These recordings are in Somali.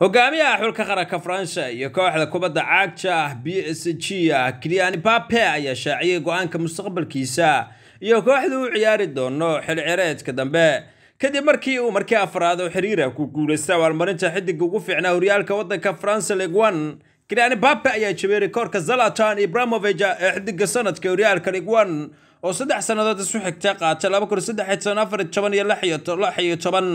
hogaamiyaha xulka qaranka faransa iyo kooxda kubadda caagta ah b s g ah kilian bape ayaa shaaciyay go-aanka mustaqbalkiisa iyo kooxda u ciyaari doono xil cireedka dambe kadib markii uu markii afraad oo xiriira ku guulaysta abaalmarinta xidiga ugu fiicnaa horyaalka waddanka faransa ligwan kilian bape ayaa jabiyey rikoorka zalatan ibramoveja ee xidiga sanadka horyaalka ligwan oo saddex sannadood isu xigta qaatay laba kun saddex toban afar toban iyo lix iyo lix iyo toban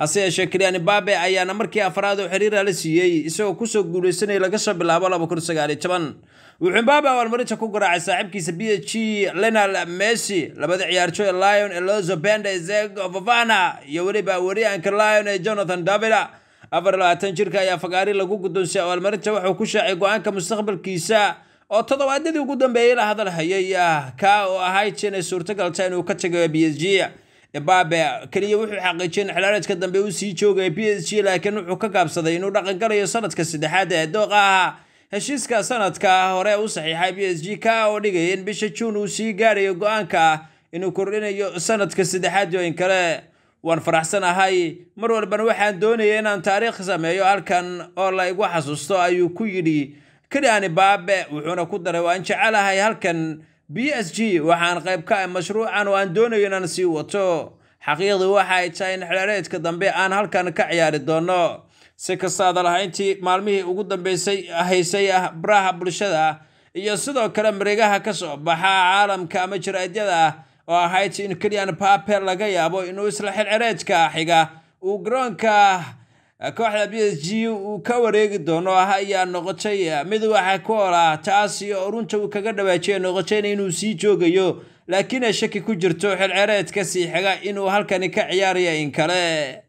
hase yeeshee kilian mbabe ayaana markii afraad oo xiriira la siiyey isagoo kusoo guuleysanaya laga soo bilaabo laba kun sagaal iyo toban wuxuu mbabe abaalmarinta ku garaacay saaxiibkiisa b h g lenal messi labada ciyaartooy lion eloso benda zeg fofana iyo weliba wariyaanka lion ee jonathan davida afar labaatan jirka ayaa fagaari lagu guddoonsiye abaalmarinta wuxuu ku shaacay go-aanka mustaqbalkiisa oo toddobaadyadii ugu dambeeyey la hadalhayay ah kaa oo ahaa inay suurtagalta inuu ka tago b s g babe keliya wuxuu xaqiijiyay in xilaareedka dambe uu sii joogay b s g laakiin wuxuu ka gaabsaday inuu dhaqangalayo sanadka saddexaad ee dooqa ahaa heshiiska sanadka hore u saxiixay b s g ka oo dhigay in bisha juun uu sii gaarayo go-aanka inuu kordhinayo sanadka saddexaad yooyin kale waan faraxsan ahay mar walbana waxaan doonaya inaan taariikh sameeyo halkan oo la igu xasuusto ayuu ku yidhi kadaani baabe wuxuuna ku daray waan jecelahay halkan b s g waxaan qayb ka ah mashruucan oo aan doonayo inaan sii wato xaqiiqdii waxa ay tahay in xereedka dambe aan halkan ka ciyaari doono si kastaada lahayntii maalmihii ugu dambeysay haysay ah baraha bulshada iyo sidoo kale mareegaha ka soo baxa caalamka ama jiraadyada ah, oo ahayd in keliyan paper laga yaabo inuu isla xilcireedka xiga uu garoonka kooxda b s g uu ka wareegi doono ah ayaa noqotay mid waxa ku ola taasi oo runta uu kaga dhawaajiya noqotayna inuu sii joogayo laakiin ay shaki ku jirto xilcereedka sii xega inuu halkani ka ciyaaraya in kale